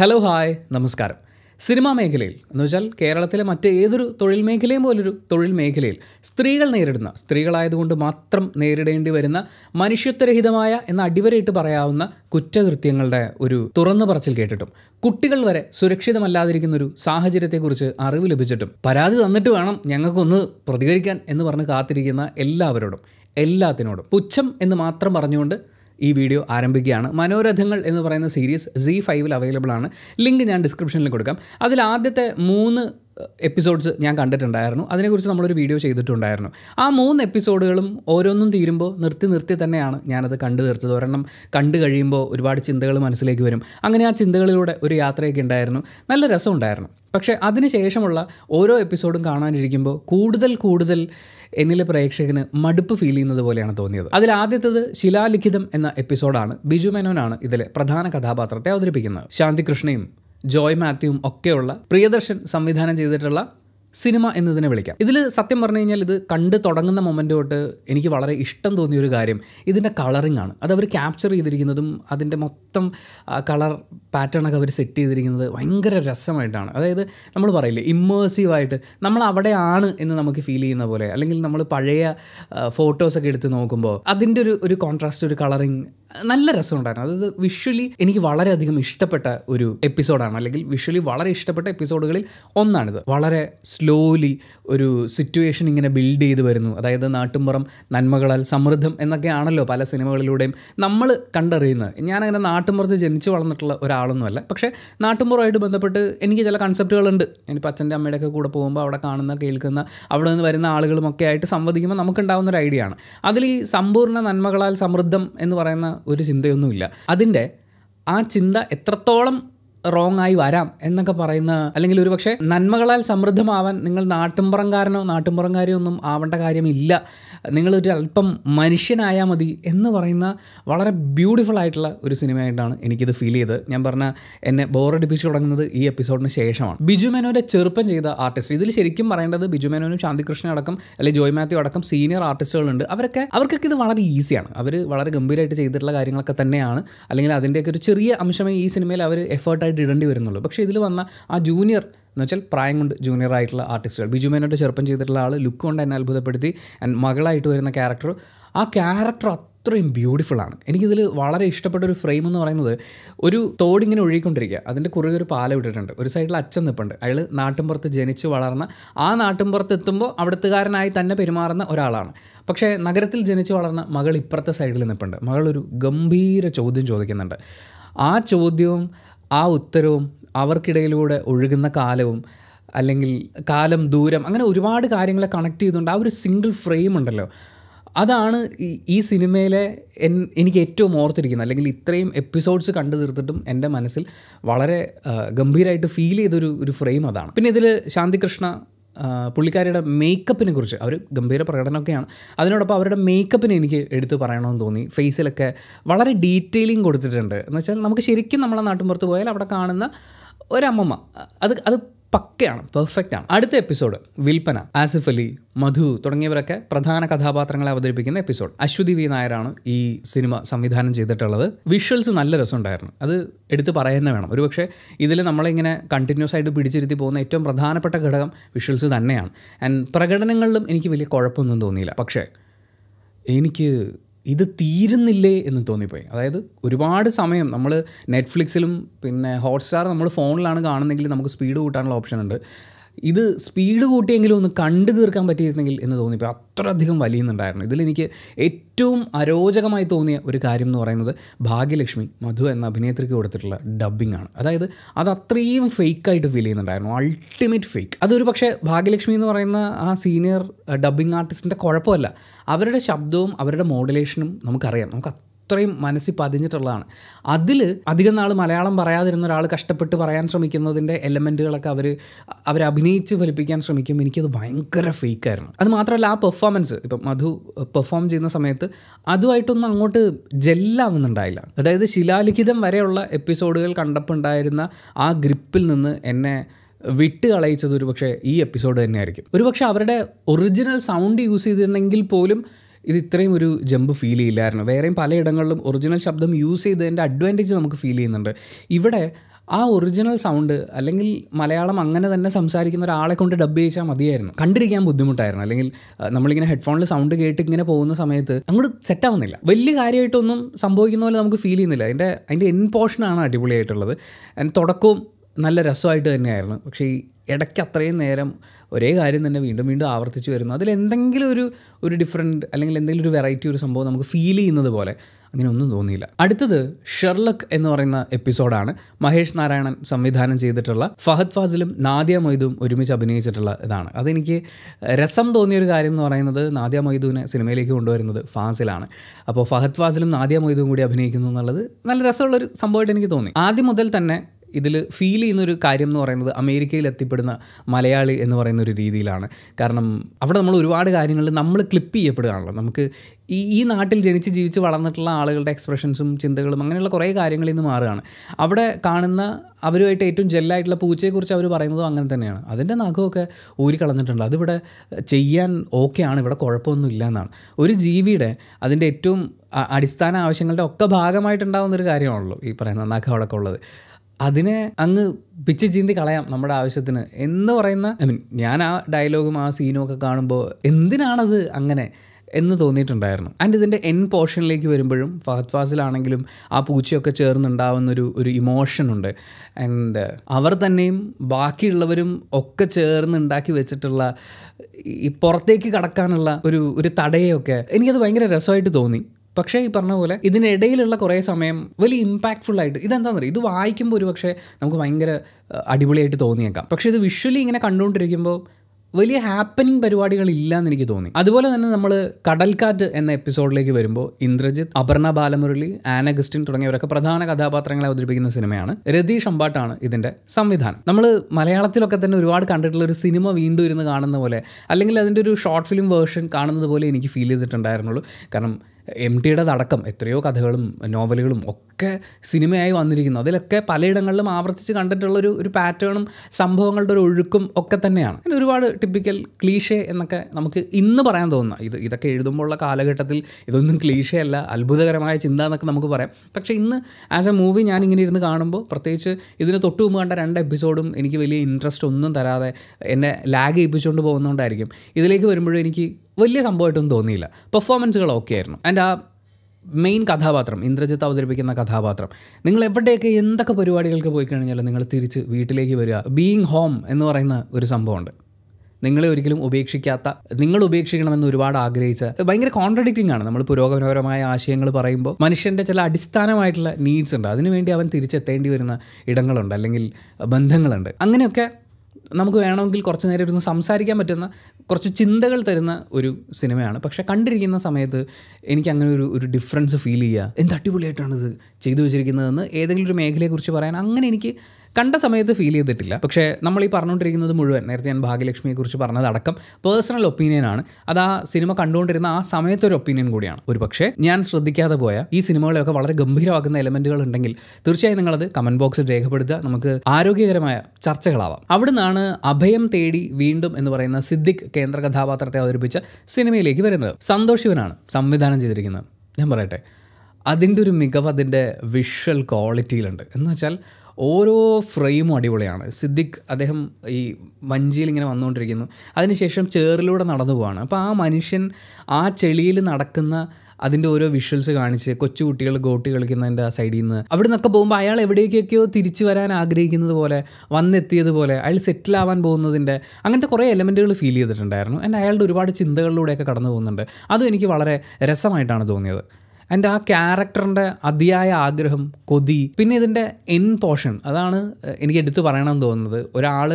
hello hi നമസ്കാരം cinema മേഖലയിൽ എന്ന് വെച്ചാൽ കേരളത്തിലെ മറ്റേതൊരു തൊഴിൽ മേഖലയും പോലൊരു തൊഴിൽ മേഖലയിൽ സ്ത്രീകൾ നേരിടുന്ന സ്ത്രീകളായതുകൊണ്ട് മാത്രം നേരിടേണ്ടി വരുന്ന മനുഷ്യത്വരഹിതമായ എന്ന അടിവരയിട്ട് പറയാവുന്ന കുറ്റകൃത്യങ്ങളുടെ ഒരു തുറന്നു പറച്ചിൽ കേട്ടിട്ടും കുട്ടികൾ വരെ സുരക്ഷിതമല്ലാതിരിക്കുന്ന ഒരു സാഹചര്യത്തെക്കുറിച്ച് അറിവ് ലഭിച്ചിട്ടും പരാതി തന്നിട്ട് വേണം ഞങ്ങൾക്കൊന്ന് പ്രതികരിക്കാൻ എന്ന് പറഞ്ഞ് കാത്തിരിക്കുന്ന എല്ലാവരോടും എല്ലാത്തിനോടും പുച്ഛം എന്ന് മാത്രം പറഞ്ഞുകൊണ്ട് ഈ വീഡിയോ ആരംഭിക്കുകയാണ് മനോരഥങ്ങൾ എന്ന് പറയുന്ന സീരീസ് സി ഫൈവിൽ അവൈലബിൾ ആണ് ലിങ്ക് ഞാൻ ഡിസ്ക്രിപ്ഷനിൽ കൊടുക്കാം അതിൽ ആദ്യത്തെ മൂന്ന് എപ്പിസോഡ്സ് ഞാൻ കണ്ടിട്ടുണ്ടായിരുന്നു അതിനെക്കുറിച്ച് നമ്മളൊരു വീഡിയോ ചെയ്തിട്ടുണ്ടായിരുന്നു ആ മൂന്ന് എപ്പിസോഡുകളും ഓരോന്നും തീരുമ്പോൾ നിർത്തി നിർത്തി തന്നെയാണ് ഞാനത് കണ്ടു തീർത്തത് ഒരെണ്ണം കണ്ടു കഴിയുമ്പോൾ ഒരുപാട് ചിന്തകൾ മനസ്സിലേക്ക് വരും അങ്ങനെ ആ ചിന്തകളിലൂടെ ഒരു യാത്രയൊക്കെ ഉണ്ടായിരുന്നു നല്ല രസമുണ്ടായിരുന്നു പക്ഷേ ശേഷമുള്ള ഓരോ എപ്പിസോഡും കാണാനിരിക്കുമ്പോൾ കൂടുതൽ കൂടുതൽ എന്നിലെ പ്രേക്ഷകന് മടുപ്പ് ഫീൽ ചെയ്യുന്നത് പോലെയാണ് തോന്നിയത് അതിൽ ആദ്യത്തത് ശിലാലിഖിതം എന്ന എപ്പിസോഡാണ് ബിജു മേനോനാണ് ഇതിലെ പ്രധാന കഥാപാത്രത്തെ അവതരിപ്പിക്കുന്നത് ശാന്തികൃഷ്ണയും ജോയ് മാത്യുവും ഒക്കെയുള്ള പ്രിയദർശൻ സംവിധാനം ചെയ്തിട്ടുള്ള സിനിമ എന്ന് തന്നെ വിളിക്കാം ഇതിൽ സത്യം പറഞ്ഞു കഴിഞ്ഞാൽ ഇത് കണ്ട് തുടങ്ങുന്ന മൊമെൻ്റ് തൊട്ട് എനിക്ക് വളരെ ഇഷ്ടം തോന്നിയ ഒരു കാര്യം ഇതിൻ്റെ കളറിംഗ് ആണ് അത് അവർ ക്യാപ്ചർ ചെയ്തിരിക്കുന്നതും അതിൻ്റെ മൊത്തം കളർ പാറ്റേണൊക്കെ അവർ സെറ്റ് ചെയ്തിരിക്കുന്നത് ഭയങ്കര രസമായിട്ടാണ് അതായത് നമ്മൾ പറയില്ലേ ഇമ്മേഴ്സീവായിട്ട് നമ്മൾ അവിടെ ആണ് എന്ന് നമുക്ക് ഫീൽ ചെയ്യുന്ന പോലെ അല്ലെങ്കിൽ നമ്മൾ പഴയ ഫോട്ടോസൊക്കെ എടുത്ത് നോക്കുമ്പോൾ അതിൻ്റെ ഒരു ഒരു കോൺട്രാസ്റ്റ് ഒരു കളറിങ് നല്ല രസമുണ്ടായിരുന്നു അതായത് വിഷ്വലി എനിക്ക് വളരെയധികം ഇഷ്ടപ്പെട്ട ഒരു എപ്പിസോഡാണ് അല്ലെങ്കിൽ വിഷ്വലി വളരെ ഇഷ്ടപ്പെട്ട എപ്പിസോഡുകളിൽ ഒന്നാണിത് വളരെ സ്ലോലി ഒരു സിറ്റുവേഷൻ ഇങ്ങനെ ബിൽഡ് ചെയ്ത് വരുന്നു അതായത് നാട്ടുമ്പുറം നന്മകളാൽ സമൃദ്ധം എന്നൊക്കെയാണല്ലോ പല സിനിമകളിലൂടെയും നമ്മൾ കണ്ടറിയുന്നത് ഞാനങ്ങനെ നാട്ടുമ്പുറത്ത് ജനിച്ചു വളർന്നിട്ടുള്ള ഒരാളൊന്നുമല്ല പക്ഷേ നാട്ടുമ്പുറമായിട്ട് ബന്ധപ്പെട്ട് എനിക്ക് ചില കൺസെപ്റ്റുകളുണ്ട് ഇനിയിപ്പോൾ അച്ഛൻ്റെ അമ്മയുടെയൊക്കെ കൂടെ പോകുമ്പോൾ അവിടെ കാണുന്ന കേൾക്കുന്ന അവിടെ നിന്ന് വരുന്ന ആളുകളുമൊക്കെ ആയിട്ട് സംവദിക്കുമ്പോൾ നമുക്കുണ്ടാകുന്ന ഒരു ഐഡിയ ആണ് അതിൽ ഈ സമ്പൂർണ്ണ നന്മകളാൽ സമൃദ്ധം എന്ന് പറയുന്ന ഒരു ചിന്തയൊന്നുമില്ല അതിൻ്റെ ആ ചിന്ത എത്രത്തോളം റോങ് ആയി വരാം എന്നൊക്കെ പറയുന്ന അല്ലെങ്കിൽ ഒരു പക്ഷേ നന്മകളാൽ സമൃദ്ധമാവാൻ നിങ്ങൾ നാട്ടുംപുറംകാരനോ നാട്ടുംപുറംകാരോ ഒന്നും ആവേണ്ട കാര്യമില്ല നിങ്ങളൊരു അല്പം മനുഷ്യനായാൽ മതി എന്ന് പറയുന്ന വളരെ ബ്യൂട്ടിഫുൾ ആയിട്ടുള്ള ഒരു സിനിമയായിട്ടാണ് എനിക്കിത് ഫീൽ ചെയ്തത് ഞാൻ പറഞ്ഞ എന്നെ ബോറടിപ്പിച്ച് തുടങ്ങുന്നത് ഈ എപ്പിസോഡിന് ശേഷമാണ് ബിജു മേനോൻ്റെ ചെറുപ്പം ചെയ്ത ആർട്ടിസ്റ്റ് ഇതിൽ ശരിക്കും പറയേണ്ടത് ബിജു മേനോനും ശാന്തികൃഷ്ണൻ അടക്കം അല്ലെങ്കിൽ ജോയ് മാത്യു അടക്കം സീനിയർ ആർട്ടിസ്റ്റുകളുണ്ട് അവരൊക്കെ അവർക്കൊക്കെ ഇത് വളരെ ഈസിയാണ് അവർ വളരെ ഗംഭീരമായിട്ട് ചെയ്തിട്ടുള്ള കാര്യങ്ങളൊക്കെ തന്നെയാണ് അല്ലെങ്കിൽ അതിൻ്റെയൊക്കെ ഒരു ചെറിയ അംശമേ ഈ സിനിമയിൽ അവർ എഫേർട്ടായി ആർട്ടിസ്റ്റുകളായിട്ട് ഇടേണ്ടി വരുന്നുള്ളൂ പക്ഷേ ഇതിൽ വന്ന ആ ജൂനിയർ എന്ന് വെച്ചാൽ പ്രായം കൊണ്ട് ജൂനിയർ ആയിട്ടുള്ള ആർട്ടിസ്റ്റുകൾ ബിജു മേനോട്ട് ചെറുപ്പം ചെയ്തിട്ടുള്ള ആൾ ലുക്ക് കൊണ്ട് എന്നെ അത്ഭുതപ്പെടുത്തി ആൻഡ് മകളായിട്ട് വരുന്ന ക്യാരക്ടർ ആ ക്യാരക്ടർ അത്രയും ബ്യൂട്ടിഫുള്ളാണ് എനിക്കിതിൽ വളരെ ഇഷ്ടപ്പെട്ട ഒരു ഫ്രെയിം എന്ന് പറയുന്നത് ഒരു തോടിങ്ങനെ ഒഴുകിക്കൊണ്ടിരിക്കുക അതിൻ്റെ കുറേ ഒരു പാലം ഇട്ടിട്ടുണ്ട് ഒരു സൈഡിൽ അച്ഛൻ നിൽപ്പുണ്ട് അയാൾ നാട്ടിൻപുറത്ത് ജനിച്ച് വളർന്ന ആ നാട്ടിൻപുറത്ത് എത്തുമ്പോൾ അവിടുത്തുകാരനായി തന്നെ പെരുമാറുന്ന ഒരാളാണ് പക്ഷേ നഗരത്തിൽ ജനിച്ച് വളർന്ന മകൾ ഇപ്പുറത്തെ സൈഡിൽ നിൽപ്പുണ്ട് മകൾ ഒരു ഗംഭീര ചോദ്യം ചോദിക്കുന്നുണ്ട് ആ ചോദ്യവും ആ ഉത്തരവും അവർക്കിടയിലൂടെ ഒഴുകുന്ന കാലവും അല്ലെങ്കിൽ കാലം ദൂരം അങ്ങനെ ഒരുപാട് കാര്യങ്ങളെ കണക്ട് ചെയ്തുകൊണ്ട് ആ ഒരു സിംഗിൾ ഫ്രെയിം ഉണ്ടല്ലോ അതാണ് ഈ സിനിമയിലെ എൻ എനിക്ക് ഏറ്റവും ഓർത്തിരിക്കുന്നത് അല്ലെങ്കിൽ ഇത്രയും എപ്പിസോഡ്സ് കണ്ടു തീർത്തിട്ടും എൻ്റെ മനസ്സിൽ വളരെ ഗംഭീരമായിട്ട് ഫീൽ ചെയ്തൊരു ഒരു ഫ്രെയിം അതാണ് പിന്നെ ഇതിൽ ശാന്തികൃഷ്ണ പുള്ളിക്കാരിയുടെ മേക്കപ്പിനെ കുറിച്ച് അവർ ഗംഭീര പ്രകടനമൊക്കെയാണ് അതിനോടൊപ്പം അവരുടെ മേക്കപ്പിനെ എനിക്ക് എടുത്തു പറയണമെന്ന് തോന്നി ഫേസിലൊക്കെ വളരെ ഡീറ്റെയിലിംഗ് കൊടുത്തിട്ടുണ്ട് എന്ന് വെച്ചാൽ നമുക്ക് ശരിക്കും നമ്മളെ നാട്ടിൻപുറത്ത് പോയാൽ അവിടെ കാണുന്ന ഒരമ്മമ്മ അത് അത് പക്കയാണ് പെർഫെക്റ്റ് ആണ് അടുത്ത എപ്പിസോഡ് വിൽപ്പന ആസിഫ് അലി മധു തുടങ്ങിയവരൊക്കെ പ്രധാന കഥാപാത്രങ്ങളെ അവതരിപ്പിക്കുന്ന എപ്പിസോഡ് അശ്വതി വി നായരാണ് ഈ സിനിമ സംവിധാനം ചെയ്തിട്ടുള്ളത് വിഷ്വൽസ് നല്ല രസമുണ്ടായിരുന്നു അത് എടുത്ത് പറയുന്നേ വേണം ഒരുപക്ഷെ ഇതിൽ നമ്മളിങ്ങനെ കണ്ടിന്യൂസ് ആയിട്ട് പിടിച്ചിരുത്തി പോകുന്ന ഏറ്റവും പ്രധാനപ്പെട്ട ഘടകം വിഷ്വൽസ് തന്നെയാണ് ആൻഡ് പ്രകടനങ്ങളിലും എനിക്ക് വലിയ കുഴപ്പമൊന്നും തോന്നിയില്ല പക്ഷേ എനിക്ക് ഇത് തീരുന്നില്ലേ എന്ന് തോന്നിപ്പോയി അതായത് ഒരുപാട് സമയം നമ്മൾ നെറ്റ്ഫ്ലിക്സിലും പിന്നെ ഹോട്ട്സ്റ്റാർ നമ്മൾ ഫോണിലാണ് കാണുന്നെങ്കിൽ നമുക്ക് സ്പീഡ് കൂട്ടാനുള്ള ഓപ്ഷൻ ഉണ്ട് ഇത് സ്പീഡ് കൂട്ടിയെങ്കിലും ഒന്ന് കണ്ടു തീർക്കാൻ പറ്റിയിരുന്നെങ്കിൽ എന്ന് തോന്നിപ്പോൾ അത്രയധികം വലിയുന്നുണ്ടായിരുന്നു ഇതിലെനിക്ക് ഏറ്റവും അരോചകമായി തോന്നിയ ഒരു കാര്യം എന്ന് പറയുന്നത് ഭാഗ്യലക്ഷ്മി മധു എന്ന അഭിനേത്രിക്ക് കൊടുത്തിട്ടുള്ള ഡബ്ബിംഗ് ആണ് അതായത് അത് അത്രയും ഫേക്കായിട്ട് ഫീൽ ചെയ്യുന്നുണ്ടായിരുന്നു അൾട്ടിമേറ്റ് ഫേക്ക് അതൊരു പക്ഷേ ഭാഗ്യലക്ഷ്മി എന്ന് പറയുന്ന ആ സീനിയർ ഡബ്ബിംഗ് ആർട്ടിസ്റ്റിൻ്റെ കുഴപ്പമല്ല അവരുടെ ശബ്ദവും അവരുടെ മോഡുലേഷനും നമുക്കറിയാം നമുക്ക് അത്രയും മനസ്സിൽ പതിഞ്ഞിട്ടുള്ളതാണ് അതിൽ അധികം നാൾ മലയാളം പറയാതിരുന്ന ഒരാൾ കഷ്ടപ്പെട്ട് പറയാൻ ശ്രമിക്കുന്നതിൻ്റെ എലമെൻറ്റുകളൊക്കെ അവർ അവർ അഭിനയിച്ച് ഫലിപ്പിക്കാൻ ശ്രമിക്കും എനിക്കത് ഭയങ്കര ഫേക്കായിരുന്നു അത് മാത്രമല്ല ആ പെർഫോമൻസ് ഇപ്പം മധു പെർഫോം ചെയ്യുന്ന സമയത്ത് അതുമായിട്ടൊന്നും അങ്ങോട്ട് ജെല്ലാവുന്നുണ്ടായില്ല അതായത് ശിലാലിഖിതം വരെയുള്ള എപ്പിസോഡുകൾ കണ്ടപ്പോൾ ഉണ്ടായിരുന്ന ആ ഗ്രിപ്പിൽ നിന്ന് എന്നെ വിട്ട് കളയിച്ചത് പക്ഷേ ഈ എപ്പിസോഡ് തന്നെയായിരിക്കും ഒരുപക്ഷെ അവരുടെ ഒറിജിനൽ സൗണ്ട് യൂസ് ചെയ്തിരുന്നെങ്കിൽ പോലും ഇത് ഇത്രയും ഒരു ജമ്പ് ഫീൽ ചെയ്യില്ലായിരുന്നു വേറെയും പലയിടങ്ങളിലും ഒറിജിനൽ ശബ്ദം യൂസ് ചെയ്തതിൻ്റെ അഡ്വാൻറ്റേജ് നമുക്ക് ഫീൽ ചെയ്യുന്നുണ്ട് ഇവിടെ ആ ഒറിജിനൽ സൗണ്ട് അല്ലെങ്കിൽ മലയാളം അങ്ങനെ തന്നെ സംസാരിക്കുന്ന ഒരാളെ കൊണ്ട് ഡബ് ചെയ്യിച്ചാൽ മതിയായിരുന്നു കണ്ടിരിക്കാൻ ബുദ്ധിമുട്ടായിരുന്നു അല്ലെങ്കിൽ നമ്മളിങ്ങനെ ഹെഡ്ഫോണിൽ സൗണ്ട് കേട്ട് ഇങ്ങനെ പോകുന്ന സമയത്ത് അങ്ങോട്ട് സെറ്റ് ആവുന്നില്ല വലിയ കാര്യമായിട്ടൊന്നും സംഭവിക്കുന്ന പോലെ നമുക്ക് ഫീൽ ചെയ്യുന്നില്ല അതിൻ്റെ അതിൻ്റെ എൻ പോർഷനാണ് അടിപൊളിയായിട്ടുള്ളത് തുടക്കവും നല്ല രസമായിട്ട് തന്നെയായിരുന്നു പക്ഷേ ഈ ഇടയ്ക്ക് അത്രയും നേരം ഒരേ കാര്യം തന്നെ വീണ്ടും വീണ്ടും ആവർത്തിച്ച് വരുന്നു അതിലെന്തെങ്കിലും എന്തെങ്കിലും ഒരു ഒരു ഡിഫറെൻറ്റ് അല്ലെങ്കിൽ എന്തെങ്കിലും ഒരു വെറൈറ്റി ഒരു സംഭവം നമുക്ക് ഫീൽ ചെയ്യുന്നത് പോലെ അങ്ങനെ ഒന്നും തോന്നിയില്ല അടുത്തത് ഷെർലക് എന്ന് പറയുന്ന എപ്പിസോഡാണ് മഹേഷ് നാരായണൻ സംവിധാനം ചെയ്തിട്ടുള്ള ഫഹദ് ഫാസിലും നാദിയ മൊയ്തും ഒരുമിച്ച് അഭിനയിച്ചിട്ടുള്ള ഇതാണ് അതെനിക്ക് രസം തോന്നിയൊരു കാര്യം എന്ന് പറയുന്നത് നാദിയ മൊയ്തുവിനെ സിനിമയിലേക്ക് കൊണ്ടുവരുന്നത് ഫാസിലാണ് അപ്പോൾ ഫഹദ് ഫാസിലും നാദിയ മൊയ്തും കൂടി അഭിനയിക്കുന്നു എന്നുള്ളത് നല്ല രസമുള്ളൊരു സംഭവമായിട്ട് എനിക്ക് തോന്നി ആദ്യം മുതൽ തന്നെ ഇതിൽ ഫീൽ ചെയ്യുന്ന ഒരു കാര്യം എന്ന് പറയുന്നത് അമേരിക്കയിൽ എത്തിപ്പെടുന്ന മലയാളി എന്ന് പറയുന്ന ഒരു രീതിയിലാണ് കാരണം അവിടെ നമ്മൾ ഒരുപാട് കാര്യങ്ങൾ നമ്മൾ ക്ലിപ്പ് ചെയ്യപ്പെടുകയാണല്ലോ നമുക്ക് ഈ ഈ നാട്ടിൽ ജനിച്ച് ജീവിച്ച് വളർന്നിട്ടുള്ള ആളുകളുടെ എക്സ്പ്രഷൻസും ചിന്തകളും അങ്ങനെയുള്ള കുറേ കാര്യങ്ങളിൽ നിന്ന് മാറുകയാണ് അവിടെ കാണുന്ന അവരുമായിട്ട് ഏറ്റവും ജെല്ലായിട്ടുള്ള പൂച്ചയെക്കുറിച്ച് അവർ പറയുന്നതും അങ്ങനെ തന്നെയാണ് അതിൻ്റെ നഖമൊക്കെ ഊരിക്കളഞ്ഞിട്ടുണ്ട് അതിവിടെ ചെയ്യാൻ ഓക്കെയാണ് ഇവിടെ കുഴപ്പമൊന്നുമില്ല എന്നാണ് ഒരു ജീവിയുടെ അതിൻ്റെ ഏറ്റവും അടിസ്ഥാന ആവശ്യങ്ങളുടെ ഒക്കെ ഭാഗമായിട്ടുണ്ടാകുന്നൊരു കാര്യമാണല്ലോ ഈ പറയുന്ന നഖമടക്കം ഉള്ളത് അതിനെ അങ്ങ് പിച്ച് ചീന്തി കളയാം നമ്മുടെ ആവശ്യത്തിന് എന്ന് പറയുന്ന ഐ മീൻ ഞാൻ ആ ഡയലോഗും ആ സീനും ഒക്കെ കാണുമ്പോൾ എന്തിനാണത് അങ്ങനെ എന്ന് തോന്നിയിട്ടുണ്ടായിരുന്നു ആൻഡ് ഇതിൻ്റെ എൻ പോർഷനിലേക്ക് വരുമ്പോഴും ഫഹദ് ഫാസിലാണെങ്കിലും ആ പൂച്ചയൊക്കെ ചേർന്നുണ്ടാവുന്നൊരു ഒരു ഇമോഷനുണ്ട് ആൻഡ് അവർ തന്നെയും ബാക്കിയുള്ളവരും ഒക്കെ ചേർന്നുണ്ടാക്കി വെച്ചിട്ടുള്ള ഈ പുറത്തേക്ക് കടക്കാനുള്ള ഒരു ഒരു തടയൊക്കെ എനിക്കത് ഭയങ്കര രസമായിട്ട് തോന്നി പക്ഷേ ഈ പറഞ്ഞ പോലെ ഇതിനിടയിലുള്ള കുറേ സമയം വലിയ ഇമ്പാക്റ്റ്ഫുൾ ആയിട്ട് ഇതെന്താണെന്നറിയാം ഇത് വായിക്കുമ്പോൾ ഒരു പക്ഷേ നമുക്ക് ഭയങ്കര അടിപൊളിയായിട്ട് തോന്നിയേക്കാം പക്ഷേ ഇത് വിഷ്വലി ഇങ്ങനെ കണ്ടുകൊണ്ടിരിക്കുമ്പോൾ വലിയ ഹാപ്പനിങ് പരിപാടികളില്ല എന്ന് എനിക്ക് തോന്നി അതുപോലെ തന്നെ നമ്മൾ കടൽക്കാറ്റ് എന്ന എപ്പിസോഡിലേക്ക് വരുമ്പോൾ ഇന്ദ്രജിത്ത് അപർണ ബാലമുരളി ആന തുടങ്ങിയവരൊക്കെ പ്രധാന കഥാപാത്രങ്ങളെ അവതരിപ്പിക്കുന്ന സിനിമയാണ് രതീഷ് അമ്പാട്ടാണ് ഇതിൻ്റെ സംവിധാനം നമ്മൾ മലയാളത്തിലൊക്കെ തന്നെ ഒരുപാട് കണ്ടിട്ടുള്ള ഒരു സിനിമ വീണ്ടും ഇരുന്ന് കാണുന്ന പോലെ അല്ലെങ്കിൽ അതിൻ്റെ ഒരു ഷോർട്ട് ഫിലിം വേർഷൻ കാണുന്നത് പോലെ എനിക്ക് ഫീൽ ചെയ്തിട്ടുണ്ടായിരുന്നുള്ളൂ കാരണം എം ടിയുടെ അടക്കം എത്രയോ കഥകളും നോവലുകളും ഒക്കെ ഒക്കെ സിനിമയായി വന്നിരിക്കുന്നു അതിലൊക്കെ പലയിടങ്ങളിലും ആവർത്തിച്ച് കണ്ടിട്ടുള്ള ഒരു ഒരു പാറ്റേണും സംഭവങ്ങളുടെ ഒരു ഒഴുക്കും ഒക്കെ തന്നെയാണ് അങ്ങനെ ഒരുപാട് ടിപ്പിക്കൽ ക്ലീഷെ എന്നൊക്കെ നമുക്ക് ഇന്ന് പറയാൻ തോന്നുന്നു ഇത് ഇതൊക്കെ എഴുതുമ്പോഴുള്ള കാലഘട്ടത്തിൽ ഇതൊന്നും ക്ലീഷയല്ല അത്ഭുതകരമായ ചിന്ത എന്നൊക്കെ നമുക്ക് പറയാം പക്ഷേ ഇന്ന് ആസ് എ മൂവി ഞാൻ ഇങ്ങനെ ഇരുന്ന് കാണുമ്പോൾ പ്രത്യേകിച്ച് ഇതിന് തൊട്ട് മുമ്പ് കണ്ട രണ്ട് എപ്പിസോഡും എനിക്ക് വലിയ ഇൻട്രസ്റ്റ് ഒന്നും തരാതെ എന്നെ ലാഗ് ചെയ്യിപ്പിച്ചുകൊണ്ട് പോകുന്നതുകൊണ്ടായിരിക്കും ഇതിലേക്ക് വരുമ്പോഴും എനിക്ക് വലിയ സംഭവമായിട്ടൊന്നും തോന്നിയില്ല പെർഫോമൻസുകൾ ഓക്കെ ആയിരുന്നു ആൻഡ് ആ മെയിൻ കഥാപാത്രം ഇന്ദ്രജിത്ത് അവതരിപ്പിക്കുന്ന കഥാപാത്രം നിങ്ങൾ എവിടെയൊക്കെ എന്തൊക്കെ പരിപാടികൾക്ക് പോയി കഴിഞ്ഞാലും നിങ്ങൾ തിരിച്ച് വീട്ടിലേക്ക് വരിക ബീയിങ് ഹോം എന്ന് പറയുന്ന ഒരു സംഭവമുണ്ട് നിങ്ങളെ ഒരിക്കലും ഉപേക്ഷിക്കാത്ത നിങ്ങൾ ഉപേക്ഷിക്കണമെന്ന് ഒരുപാട് ആഗ്രഹിച്ച ഭയങ്കര കോൺട്രഡിക്റ്റിംഗ് ആണ് നമ്മൾ പുരോഗമനപരമായ ആശയങ്ങൾ പറയുമ്പോൾ മനുഷ്യൻ്റെ ചില അടിസ്ഥാനമായിട്ടുള്ള നീഡ്സ് ഉണ്ട് അതിനുവേണ്ടി അവൻ തിരിച്ചെത്തേണ്ടി വരുന്ന ഇടങ്ങളുണ്ട് അല്ലെങ്കിൽ ബന്ധങ്ങളുണ്ട് അങ്ങനെയൊക്കെ നമുക്ക് വേണമെങ്കിൽ കുറച്ച് നേരം ഇരുന്ന് സംസാരിക്കാൻ പറ്റുന്ന കുറച്ച് ചിന്തകൾ തരുന്ന ഒരു സിനിമയാണ് പക്ഷേ കണ്ടിരിക്കുന്ന സമയത്ത് എനിക്ക് അങ്ങനെ ഒരു ഒരു ഡിഫറൻസ് ഫീൽ ചെയ്യുക എന്ത് ഇത് ചെയ്തു വെച്ചിരിക്കുന്നതെന്ന് ഏതെങ്കിലും ഒരു മേഖലയെക്കുറിച്ച് പറയാൻ അങ്ങനെ എനിക്ക് കണ്ട സമയത്ത് ഫീൽ ചെയ്തിട്ടില്ല പക്ഷേ നമ്മൾ ഈ പറഞ്ഞുകൊണ്ടിരിക്കുന്നത് മുഴുവൻ നേരത്തെ ഞാൻ ഭാഗ്യലക്ഷ്മിയെക്കുറിച്ച് പറഞ്ഞത് അടക്കം പേഴ്സണൽ ഒപ്പീനിയനാണ് അത് ആ സിനിമ കണ്ടുകൊണ്ടിരുന്ന ആ സമയത്തൊരു ഒപ്പീനിയൻ കൂടിയാണ് ഒരു പക്ഷേ ഞാൻ ശ്രദ്ധിക്കാതെ പോയ ഈ സിനിമകളെയൊക്കെ വളരെ ഗംഭീരമാക്കുന്ന എലമെൻറ്റുകൾ ഉണ്ടെങ്കിൽ തീർച്ചയായും നിങ്ങളത് കമൻറ്റ് ബോക്സിൽ രേഖപ്പെടുത്തുക നമുക്ക് ആരോഗ്യകരമായ ചർച്ചകളാവാം അവിടുന്നാണ് അഭയം തേടി വീണ്ടും എന്ന് പറയുന്ന സിദ്ദിഖ് കേന്ദ്ര കഥാപാത്രത്തെ അവതരിപ്പിച്ച സിനിമയിലേക്ക് വരുന്നത് സന്തോഷിവനാണ് സംവിധാനം ചെയ്തിരിക്കുന്നത് ഞാൻ പറയട്ടെ അതിൻ്റെ ഒരു മികവ് അതിൻ്റെ വിഷ്വൽ ക്വാളിറ്റിയിലുണ്ട് എന്ന് വെച്ചാൽ ഓരോ ഫ്രെയിമും അടിപൊളിയാണ് സിദ്ദിഖ് അദ്ദേഹം ഈ വഞ്ചിയിൽ ഇങ്ങനെ വന്നുകൊണ്ടിരിക്കുന്നു അതിനുശേഷം ചേറിലൂടെ നടന്നു പോവാണ് അപ്പോൾ ആ മനുഷ്യൻ ആ ചെളിയിൽ നടക്കുന്ന അതിൻ്റെ ഓരോ വിഷ്വൽസ് കാണിച്ച് കൊച്ചുകുട്ടികൾ ഗോട്ടി കളിക്കുന്നതിൻ്റെ ആ സൈഡിൽ നിന്ന് അവിടെ നിന്നൊക്കെ പോകുമ്പോൾ അയാൾ എവിടേക്കൊക്കെയോ തിരിച്ചു വരാൻ ആഗ്രഹിക്കുന്നത് പോലെ വന്നെത്തിയതുപോലെ അയാൾ സെറ്റിൽ ആവാൻ പോകുന്നതിൻ്റെ അങ്ങനത്തെ കുറേ എലമെൻറ്റുകൾ ഫീൽ ചെയ്തിട്ടുണ്ടായിരുന്നു എൻ്റെ അയാളുടെ ഒരുപാട് ചിന്തകളിലൂടെയൊക്കെ കടന്നു പോകുന്നുണ്ട് അതും എനിക്ക് വളരെ രസമായിട്ടാണ് തോന്നിയത് ആൻഡ് ആ ക്യാരക്ടറിൻ്റെ അതിയായ ആഗ്രഹം കൊതി പിന്നെ ഇതിൻ്റെ എൻ പോർഷൻ അതാണ് എനിക്ക് എടുത്തു പറയണമെന്ന് തോന്നുന്നത് ഒരാൾ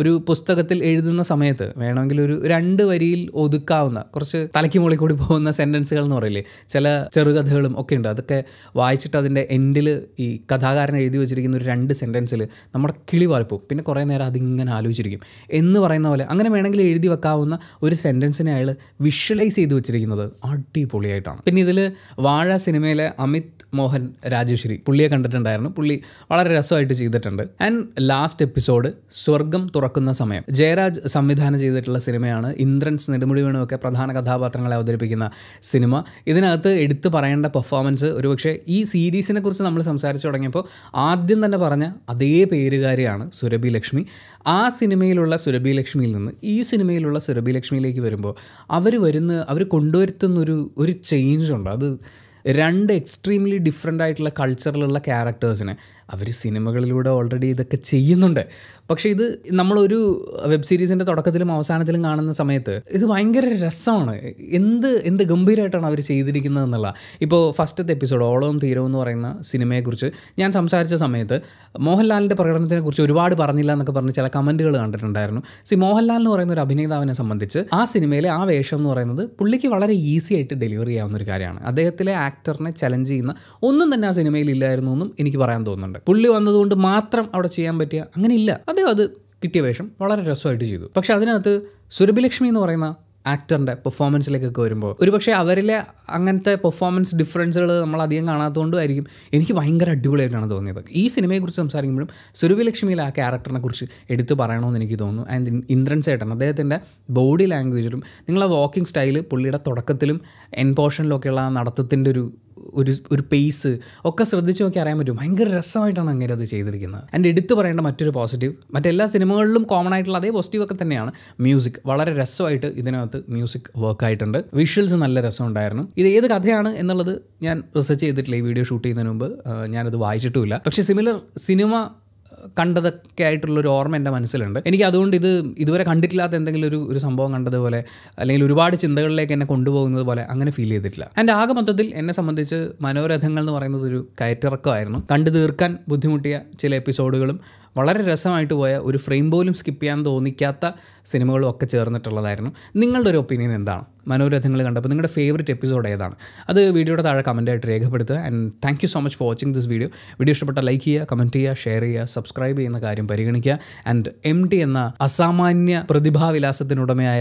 ഒരു പുസ്തകത്തിൽ എഴുതുന്ന സമയത്ത് വേണമെങ്കിൽ ഒരു രണ്ട് വരിയിൽ ഒതുക്കാവുന്ന കുറച്ച് തലയ്ക്ക് മുകളിൽ കൂടി പോകുന്ന സെൻറ്റൻസുകൾ എന്ന് പറയില്ലേ ചില ചെറുകഥകളും ഒക്കെ ഉണ്ട് അതൊക്കെ വായിച്ചിട്ട് അതിൻ്റെ എൻഡിൽ ഈ കഥാകാരൻ എഴുതി വെച്ചിരിക്കുന്ന ഒരു രണ്ട് സെൻറ്റൻസിൽ നമ്മുടെ കിളി പാറിപ്പോവും പിന്നെ കുറേ നേരം അതിങ്ങനെ ആലോചിച്ചിരിക്കും എന്ന് പറയുന്ന പോലെ അങ്ങനെ വേണമെങ്കിൽ എഴുതി വെക്കാവുന്ന ഒരു സെൻറ്റൻസിനെ അയാൾ വിഷ്വലൈസ് ചെയ്ത് വെച്ചിരിക്കുന്നത് അടിപൊളിയായിട്ടാണ് പിന്നെ ഇതിൽ വാഴ സിനിമയിലെ അമിത് മോഹൻ രാജേശ്വരി പുള്ളിയെ കണ്ടിട്ടുണ്ടായിരുന്നു പുള്ളി വളരെ രസമായിട്ട് ചെയ്തിട്ടുണ്ട് ആൻഡ് ലാസ്റ്റ് എപ്പിസോഡ് സ്വർഗം തുറക്കുന്ന സമയം ജയരാജ് സംവിധാനം ചെയ്തിട്ടുള്ള സിനിമയാണ് ഇന്ദ്രൻസ് നെടുമുടി വേണുമൊക്കെ പ്രധാന കഥാപാത്രങ്ങളെ അവതരിപ്പിക്കുന്ന സിനിമ ഇതിനകത്ത് എടുത്തു പറയേണ്ട പെർഫോമൻസ് ഒരുപക്ഷെ ഈ സീരീസിനെ കുറിച്ച് നമ്മൾ സംസാരിച്ചു തുടങ്ങിയപ്പോൾ ആദ്യം തന്നെ പറഞ്ഞ അതേ പേരുകാരിയാണ് സുരഭി ലക്ഷ്മി ആ സിനിമയിലുള്ള സുരഭി ലക്ഷ്മിയിൽ നിന്ന് ഈ സിനിമയിലുള്ള സുരഭി ലക്ഷ്മിയിലേക്ക് വരുമ്പോൾ അവർ വരുന്ന അവർ കൊണ്ടുവരുത്തുന്നൊരു ഒരു ചേഞ്ച് ഉണ്ട് അത് രണ്ട് എക്സ്ട്രീംലി ഡിഫറെൻ്റ് ആയിട്ടുള്ള കൾച്ചറിലുള്ള ക്യാരക്ടേഴ്സിനെ അവർ സിനിമകളിലൂടെ ഓൾറെഡി ഇതൊക്കെ ചെയ്യുന്നുണ്ട് പക്ഷേ ഇത് നമ്മളൊരു വെബ് സീരീസിൻ്റെ തുടക്കത്തിലും അവസാനത്തിലും കാണുന്ന സമയത്ത് ഇത് ഭയങ്കര രസമാണ് എന്ത് എന്ത് ഗംഭീരമായിട്ടാണ് അവർ ചെയ്തിരിക്കുന്നത് എന്നുള്ള ഇപ്പോൾ ഫസ്റ്റത്തെ എപ്പിസോഡ് ഓളവും തീരവും എന്ന് പറയുന്ന സിനിമയെക്കുറിച്ച് ഞാൻ സംസാരിച്ച സമയത്ത് മോഹൻലാലിൻ്റെ പ്രകടനത്തിനെക്കുറിച്ച് ഒരുപാട് പറഞ്ഞില്ല എന്നൊക്കെ പറഞ്ഞ് ചില കമൻറ്റുകൾ കണ്ടിട്ടുണ്ടായിരുന്നു സി മോഹൻലാൽ എന്ന് പറയുന്ന ഒരു അഭിനേതാവിനെ സംബന്ധിച്ച് ആ സിനിമയിലെ ആ വേഷം എന്ന് പറയുന്നത് പുള്ളിക്ക് വളരെ ഈസി ആയിട്ട് ഡെലിവറി ചെയ്യാവുന്ന ഒരു കാര്യമാണ് അദ്ദേഹത്തിലെ ആക്ടറിനെ ചലഞ്ച് ചെയ്യുന്ന ഒന്നും തന്നെ ആ സിനിമയിൽ ഇല്ലായിരുന്നു എന്നും എനിക്ക് പറയാൻ തോന്നുന്നുണ്ട് പുള്ളി വന്നതുകൊണ്ട് മാത്രം അവിടെ ചെയ്യാൻ അങ്ങനെ അങ്ങനെയില്ല അദ്ദേഹം അത് കിട്ടിയ വേഷം വളരെ രസമായിട്ട് ചെയ്തു പക്ഷേ അതിനകത്ത് സുരഭിലക്ഷ്മി എന്ന് പറയുന്ന ആക്ടറിൻ്റെ പെർഫോമൻസിലേക്കൊക്കെ വരുമ്പോൾ ഒരുപക്ഷെ അവരിലെ അങ്ങനത്തെ പെർഫോമൻസ് ഡിഫറൻസുകൾ നമ്മൾ അധികം കാണാത്തതുകൊണ്ടും ആയിരിക്കും എനിക്ക് ഭയങ്കര അടിപൊളിയായിട്ടാണ് തോന്നിയത് ഈ സിനിമയെക്കുറിച്ച് സംസാരിക്കുമ്പോഴും സുരഭി ആ ക്യാരക്ടറിനെ കുറിച്ച് എടുത്തു പറയണമെന്ന് എനിക്ക് തോന്നുന്നു ആൻഡ് ഇന്ദ്രൻ ചേട്ടൻ അദ്ദേഹത്തിൻ്റെ ബോഡി ലാംഗ്വേജിലും നിങ്ങളെ വാക്കിംഗ് സ്റ്റൈൽ പുള്ളിയുടെ തുടക്കത്തിലും എൻ പോർഷനിലൊക്കെയുള്ള ആ നടത്തത്തിൻ്റെ ഒരു ഒരു ഒരു പേസ് ഒക്കെ ശ്രദ്ധിച്ച് നോക്കി അറിയാൻ പറ്റും ഭയങ്കര രസമായിട്ടാണ് അങ്ങനെ അത് ചെയ്തിരിക്കുന്നത് ആൻഡ് എടുത്തു പറയേണ്ട മറ്റൊരു പോസിറ്റീവ് മറ്റെല്ലാ സിനിമകളിലും കോമൺ ആയിട്ടുള്ള അതേ പോസിറ്റീവ് ഒക്കെ തന്നെയാണ് മ്യൂസിക് വളരെ രസമായിട്ട് ഇതിനകത്ത് മ്യൂസിക് വർക്ക് ആയിട്ടുണ്ട് വിഷ്വൽസ് നല്ല രസമുണ്ടായിരുന്നു ഇത് ഏത് കഥയാണ് എന്നുള്ളത് ഞാൻ റിസർച്ച് ചെയ്തിട്ടില്ല ഈ വീഡിയോ ഷൂട്ട് ചെയ്യുന്നതിന് മുമ്പ് ഞാനത് വായിച്ചിട്ടുമില്ല പക്ഷേ സിമിലർ സിനിമ കണ്ടതൊക്കെ ആയിട്ടുള്ളൊരു ഓർമ്മ എൻ്റെ മനസ്സിലുണ്ട് എനിക്ക് അതുകൊണ്ട് ഇത് ഇതുവരെ കണ്ടിട്ടില്ലാത്ത എന്തെങ്കിലും ഒരു ഒരു സംഭവം കണ്ടതുപോലെ അല്ലെങ്കിൽ ഒരുപാട് ചിന്തകളിലേക്ക് എന്നെ കൊണ്ടുപോകുന്നത് പോലെ അങ്ങനെ ഫീൽ ചെയ്തിട്ടില്ല എൻ്റെ ആകെ മൊത്തത്തിൽ എന്നെ സംബന്ധിച്ച് മനോരഥങ്ങൾ എന്ന് പറയുന്നത് ഒരു കയറ്റിറക്കമായിരുന്നു കണ്ടു തീർക്കാൻ ബുദ്ധിമുട്ടിയ ചില എപ്പിസോഡുകളും വളരെ രസമായിട്ട് പോയ ഒരു ഫ്രെയിം പോലും സ്കിപ്പ് ചെയ്യാൻ തോന്നിക്കാത്ത സിനിമകളും ഒക്കെ ചേർന്നിട്ടുള്ളതായിരുന്നു നിങ്ങളുടെ ഒരു ഒപ്പീനിയൻ എന്താണ് മനോരഥങ്ങൾ കണ്ടപ്പോൾ നിങ്ങളുടെ ഫേവറേറ്റ് എപ്പിസോഡ് ഏതാണ് അത് വീഡിയോയുടെ താഴെ കമൻറ്റായിട്ട് രേഖപ്പെടുത്തുക and thank you so much for watching this video വീഡിയോ ഇഷ്ടപ്പെട്ട ലൈക്ക് ചെയ്യുക കമൻറ്റ് ചെയ്യുക ഷെയർ ചെയ്യുക സബ്സ്ക്രൈബ് ചെയ്യുന്ന കാര്യം പരിഗണിക്കുക ആൻഡ് എം ടി എന്ന അസാമാന്യ പ്രതിഭാവിലാസത്തിനുടമയായ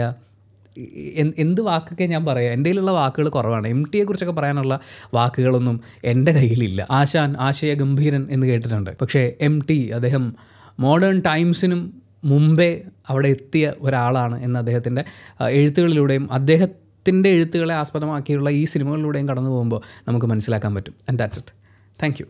എന്ത് വാക്കൊക്കെ ഞാൻ പറയാം എൻ്റെ കയ്യിലുള്ള വാക്കുകൾ കുറവാണ് എം ടിയെ കുറിച്ചൊക്കെ പറയാനുള്ള വാക്കുകളൊന്നും എൻ്റെ കയ്യിലില്ല ആശാൻ ആശയ ഗംഭീരൻ എന്ന് കേട്ടിട്ടുണ്ട് പക്ഷേ എം ടി അദ്ദേഹം മോഡേൺ ടൈംസിനും മുമ്പേ അവിടെ എത്തിയ ഒരാളാണ് എന്ന് അദ്ദേഹത്തിൻ്റെ എഴുത്തുകളിലൂടെയും അദ്ദേഹത്തിൻ്റെ എഴുത്തുകളെ ആസ്പദമാക്കിയുള്ള ഈ സിനിമകളിലൂടെയും കടന്നു പോകുമ്പോൾ നമുക്ക് മനസ്സിലാക്കാൻ പറ്റും and that's it thank U